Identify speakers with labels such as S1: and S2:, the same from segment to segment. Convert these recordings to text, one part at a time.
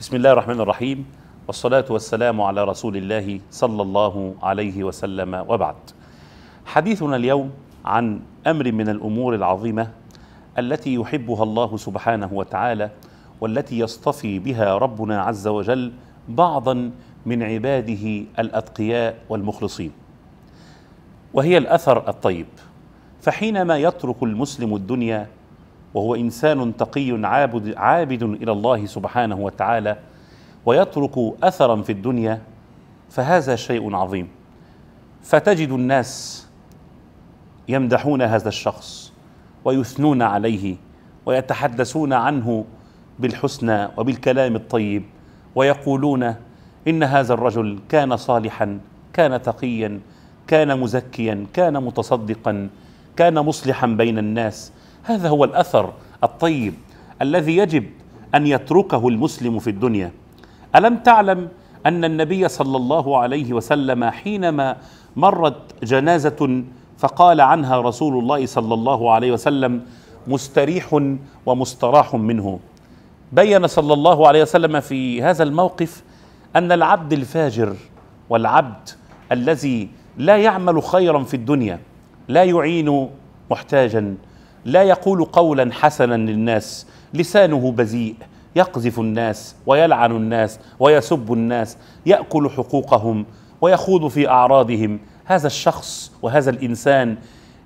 S1: بسم الله الرحمن الرحيم والصلاة والسلام على رسول الله صلى الله عليه وسلم وبعد حديثنا اليوم عن أمر من الأمور العظيمة التي يحبها الله سبحانه وتعالى والتي يصطفي بها ربنا عز وجل بعضا من عباده الأتقياء والمخلصين وهي الأثر الطيب فحينما يترك المسلم الدنيا وهو انسان تقي عابد عابد الى الله سبحانه وتعالى ويترك اثرا في الدنيا فهذا شيء عظيم فتجد الناس يمدحون هذا الشخص ويثنون عليه ويتحدثون عنه بالحسنى وبالكلام الطيب ويقولون ان هذا الرجل كان صالحا كان تقيا كان مزكيا كان متصدقا كان مصلحا بين الناس هذا هو الاثر الطيب الذي يجب ان يتركه المسلم في الدنيا الم تعلم ان النبي صلى الله عليه وسلم حينما مرت جنازه فقال عنها رسول الله صلى الله عليه وسلم مستريح ومستراح منه بين صلى الله عليه وسلم في هذا الموقف ان العبد الفاجر والعبد الذي لا يعمل خيرا في الدنيا لا يعين محتاجا لا يقول قولا حسنا للناس لسانه بذيء يقذف الناس ويلعن الناس ويسب الناس ياكل حقوقهم ويخوض في اعراضهم هذا الشخص وهذا الانسان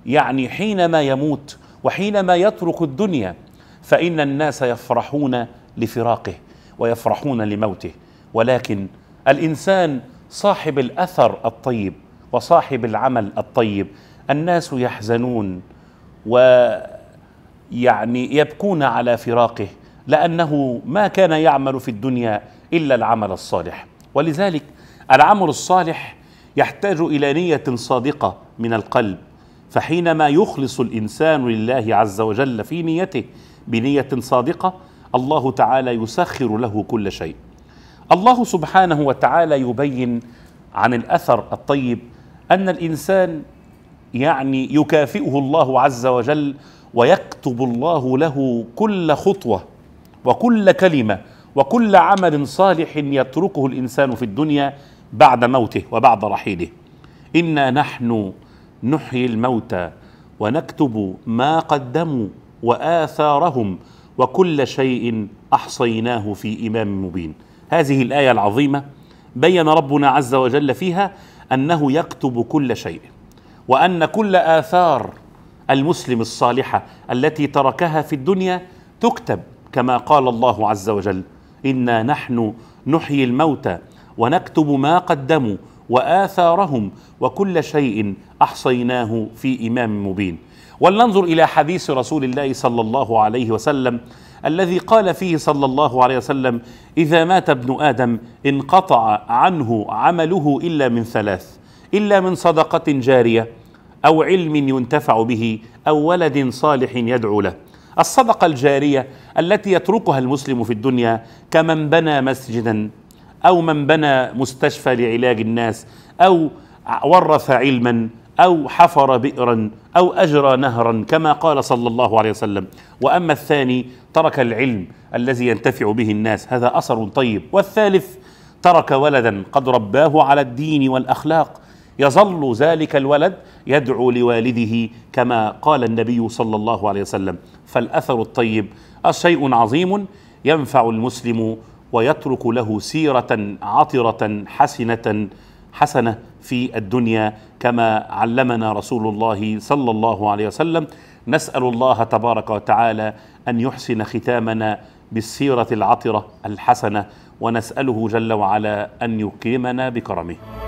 S1: يعني حينما يموت وحينما يترك الدنيا فان الناس يفرحون لفراقه ويفرحون لموته ولكن الانسان صاحب الاثر الطيب وصاحب العمل الطيب الناس يحزنون ويعني يبكون على فراقه لأنه ما كان يعمل في الدنيا إلا العمل الصالح ولذلك العمل الصالح يحتاج إلى نية صادقة من القلب فحينما يخلص الإنسان لله عز وجل في نيته بنية صادقة الله تعالى يسخر له كل شيء الله سبحانه وتعالى يبين عن الأثر الطيب أن الإنسان يعني يكافئه الله عز وجل ويكتب الله له كل خطوه وكل كلمه وكل عمل صالح يتركه الانسان في الدنيا بعد موته وبعد رحيله انا نحن نحيي الموتى ونكتب ما قدموا واثارهم وكل شيء احصيناه في امام مبين هذه الايه العظيمه بين ربنا عز وجل فيها انه يكتب كل شيء وان كل اثار المسلم الصالحه التي تركها في الدنيا تكتب كما قال الله عز وجل انا نحن نحيي الموتى ونكتب ما قدموا واثارهم وكل شيء احصيناه في امام مبين ولننظر الى حديث رسول الله صلى الله عليه وسلم الذي قال فيه صلى الله عليه وسلم اذا مات ابن ادم انقطع عنه عمله الا من ثلاث الا من صدقه جاريه او علم ينتفع به او ولد صالح يدعو له الصدقه الجاريه التي يتركها المسلم في الدنيا كمن بنى مسجدا او من بنى مستشفى لعلاج الناس او ورث علما او حفر بئرا او اجرى نهرا كما قال صلى الله عليه وسلم واما الثاني ترك العلم الذي ينتفع به الناس هذا اثر طيب والثالث ترك ولدا قد رباه على الدين والاخلاق يظل ذلك الولد يدعو لوالده كما قال النبي صلى الله عليه وسلم فالاثر الطيب شيء عظيم ينفع المسلم ويترك له سيره عطره حسنه حسنه في الدنيا كما علمنا رسول الله صلى الله عليه وسلم نسال الله تبارك وتعالى ان يحسن ختامنا بالسيره العطره الحسنه ونساله جل وعلا ان يكرمنا بكرمه